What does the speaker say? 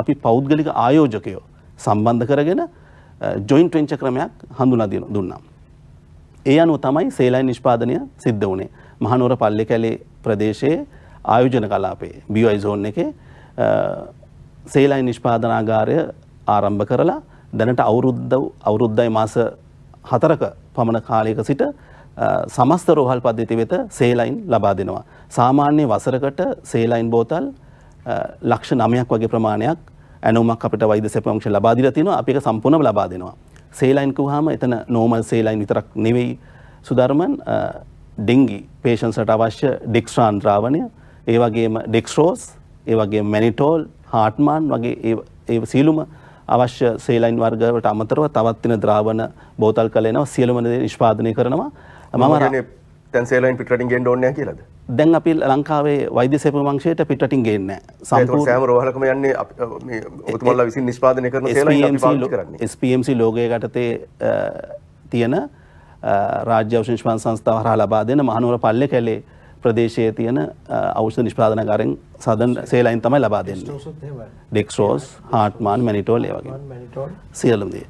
අපි පෞද්ගලික ආයෝජකයෝ සම්බන්ධ කරගෙන ජොයින්ට වෙන්ච ක්‍රමයක් හඳුනා දුන්නා. ඒ අනුව තමයි සේලයි නිෂ්පාදනය සිද්ධ වුණේ. මහනුවර පල්ලේ කැලේ ප්‍රදේශයේ ආයෝජන කලාපයේ BOI zone එකේ සේලයි නිෂ්පාදනාගාරය ආරම්භ කරලා දැනට අවුරුද්ද අවුරුද්දයි මාස 4ක පමණ කාලයක සිට සමස්ත රෝහල් පද්ධති වෙත සේලයින් ලබා දෙනවා. සාමාන්‍ය වසරකට සේලයින් බෝතල් ලක්ෂ නමයක් වගේ ප්‍රමාණයක් ඇනුමක් අපිට වෛද්‍ය සැපංශ ලබා දීලා තිනවා අපි ඒක සම්පූර්ණව ලබා දෙනවා. සේලයින් කිව්වහම එතන නෝමල් සේලයින් විතරක් නෙවෙයි සුධර්මන් ඩෙන්ගි පේෂන්ස්ට අවශ්‍ය ඩෙක්ස්ට්‍රාන් ද්‍රාවණය ඒ වගේම ඩෙක්ස්ට්‍රෝස් ඒ වගේ මැනිටෝල් හාට්මාන් වගේ ඒ සියලුම අවශ්‍ය සේලයින් වර්ගවට අමතරව තවත් වෙන ද්‍රාවණ බෝතල් කලේනවා සියලුම දේ නිෂ්පාදනය කරනවා මම තැන් සේලයින් පිටරටින් ගේන්න ඕනේ කියලාද? දැන් අපි ලංකාවේ වෛද්‍ය සේවක වංශයට පිටරටින් ගේන්නේ නැහැ. සම්පූර්ණ සෑම රෝහලකම යන්නේ මේ ඔබතුමාලා විසින් නිෂ්පාදනය කරන සේලයින් අපි පාවිච්චි කරන්නේ. SPMC ලෝගය යටතේ තියෙන රාජ්‍ය ඖෂධ නිෂ්පාදන සංස්ථාව හරහා ලබා දෙන මහනුවර පල්ලේ කැලේ ප්‍රදේශයේ තියෙන ඖෂධ නිෂ්පාදනාගාරෙන් සදන් සේලයින් තමයි ලබා දෙන්නේ. ඩෙක්ස්ට්‍රෝස්, හාර්ට්මාන්, මැනිටෝල් ඒ වගේ. සියලුම දේ.